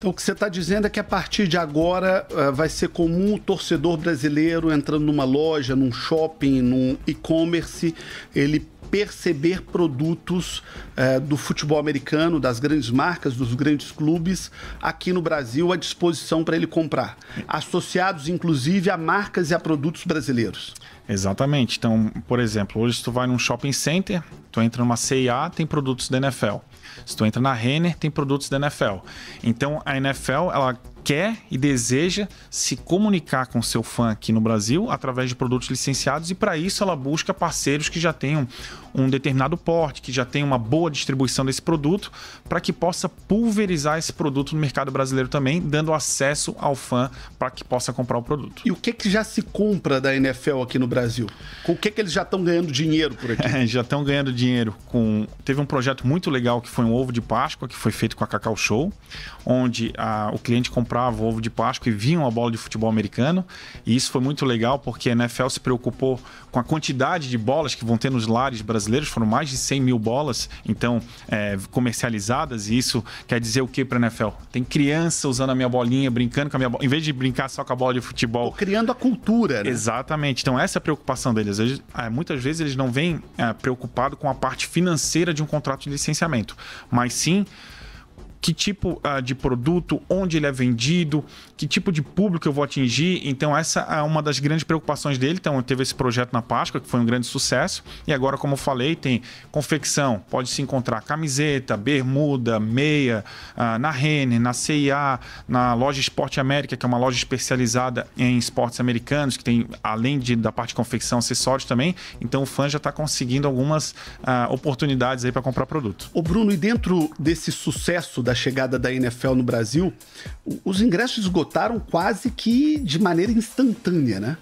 Então, o que você está dizendo é que a partir de agora eh, vai ser comum o torcedor brasileiro entrando numa loja, num shopping, num e-commerce, ele perceber produtos eh, do futebol americano, das grandes marcas, dos grandes clubes aqui no Brasil à disposição para ele comprar, associados inclusive a marcas e a produtos brasileiros. Exatamente. Então, por exemplo, hoje tu vai num shopping center, tu entra numa CIA, tem produtos da NFL. Se tu entra na Renner, tem produtos da NFL. Então, a NFL, ela quer e deseja se comunicar com seu fã aqui no Brasil através de produtos licenciados e para isso ela busca parceiros que já tenham um determinado porte, que já tenham uma boa distribuição desse produto, para que possa pulverizar esse produto no mercado brasileiro também, dando acesso ao fã para que possa comprar o produto. E o que que já se compra da NFL aqui no Brasil? Brasil? Com o que, que eles já estão ganhando dinheiro por aqui? É, já estão ganhando dinheiro com. Teve um projeto muito legal que foi um ovo de Páscoa, que foi feito com a Cacau Show, onde a, o cliente comprava o ovo de Páscoa e vinha uma bola de futebol americano. E isso foi muito legal porque a NFL se preocupou com a quantidade de bolas que vão ter nos lares brasileiros, foram mais de 100 mil bolas, então, é, comercializadas. E isso quer dizer o que para a NFL? Tem criança usando a minha bolinha, brincando com a minha bola, em vez de brincar só com a bola de futebol. Tô criando a cultura, né? Exatamente. Então, essa é preocupação deles. Eles, é, muitas vezes eles não vêm é, com a parte financeira de um contrato de licenciamento, mas sim que tipo uh, de produto, onde ele é vendido, que tipo de público eu vou atingir. Então, essa é uma das grandes preocupações dele. Então, teve esse projeto na Páscoa, que foi um grande sucesso. E agora, como eu falei, tem confecção, pode se encontrar camiseta, bermuda, meia, uh, na Renner, na CIA, na loja Esporte América, que é uma loja especializada em esportes americanos, que tem, além de, da parte de confecção, acessórios também. Então, o fã já está conseguindo algumas uh, oportunidades aí para comprar produto. o Bruno, e dentro desse sucesso das chegada da NFL no Brasil, os ingressos esgotaram quase que de maneira instantânea, né?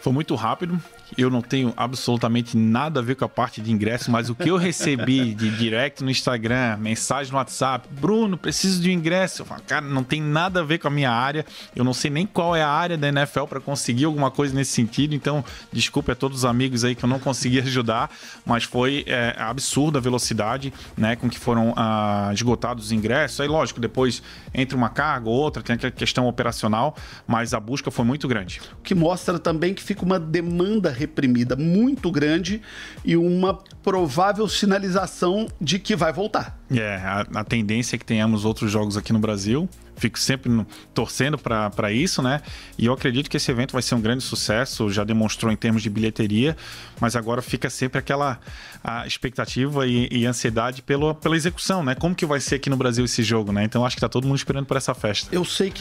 Foi muito rápido. Eu não tenho absolutamente nada a ver com a parte de ingresso, mas o que eu recebi de direct no Instagram, mensagem no WhatsApp, Bruno, preciso de um ingresso. Eu falo, cara, não tem nada a ver com a minha área. Eu não sei nem qual é a área da NFL para conseguir alguma coisa nesse sentido. Então, desculpe a todos os amigos aí que eu não consegui ajudar, mas foi é, absurda a velocidade, né, com que foram ah, esgotados os ingressos. Aí, lógico, depois entre uma carga ou outra, tem a questão operacional, mas a busca foi muito grande. O que mostra também que fica uma demanda reprimida muito grande e uma provável sinalização de que vai voltar. É, a, a tendência é que tenhamos outros jogos aqui no Brasil. Fico sempre no, torcendo para isso, né? E eu acredito que esse evento vai ser um grande sucesso, já demonstrou em termos de bilheteria, mas agora fica sempre aquela a expectativa e, e ansiedade pelo, pela execução, né? Como que vai ser aqui no Brasil esse jogo, né? Então acho que tá todo mundo esperando por essa festa. Eu sei que